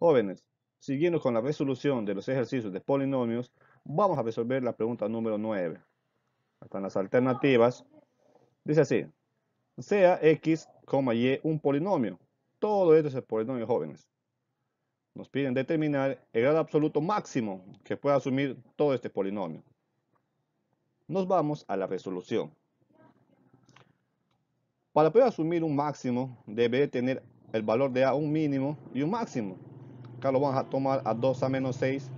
Jóvenes, siguiendo con la resolución de los ejercicios de polinomios, vamos a resolver la pregunta número 9. Están las alternativas. Dice así, sea x, y un polinomio. Todo esto es el polinomio, jóvenes. Nos piden determinar el grado absoluto máximo que pueda asumir todo este polinomio. Nos vamos a la resolución. Para poder asumir un máximo, debe tener el valor de A un mínimo y un máximo acá lo vamos a tomar a 2a menos 6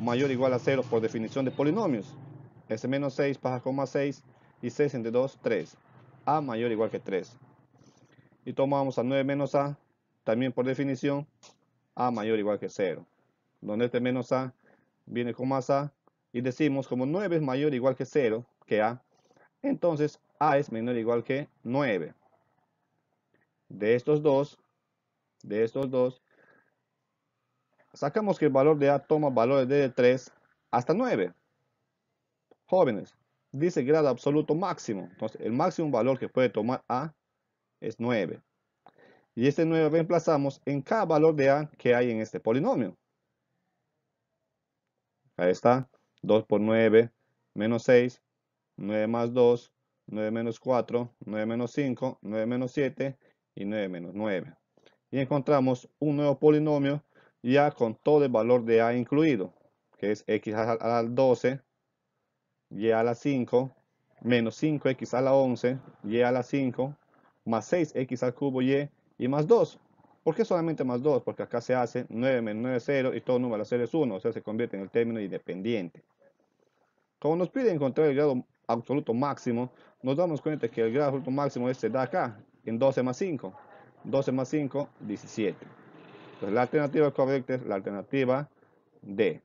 mayor o igual a 0 por definición de polinomios. S menos 6 pasa con más 6 y 6 entre 2, 3. A mayor o igual que 3. Y tomamos a 9 menos A, también por definición, A mayor o igual que 0. Donde este menos A viene con más A y decimos como 9 es mayor o igual que 0, que A, entonces A es menor o igual que 9. De estos dos, de estos dos, Sacamos que el valor de A toma valores de 3 hasta 9. Jóvenes, dice grado absoluto máximo. Entonces, el máximo valor que puede tomar A es 9. Y este 9 reemplazamos en cada valor de A que hay en este polinomio. Ahí está. 2 por 9, menos 6, 9 más 2, 9 menos 4, 9 menos 5, 9 menos 7 y 9 menos 9. Y encontramos un nuevo polinomio ya con todo el valor de a incluido, que es x a la 12, y a la 5, menos 5x a la 11, y a la 5, más 6x al cubo y, y más 2. ¿Por qué solamente más 2? Porque acá se hace 9 menos 9 es 0 y todo número a 0 es 1, o sea, se convierte en el término independiente. Como nos pide encontrar el grado absoluto máximo, nos damos cuenta que el grado absoluto máximo este da acá, en 12 más 5. 12 más 5, 17. Entonces, la alternativa correcta es la alternativa D.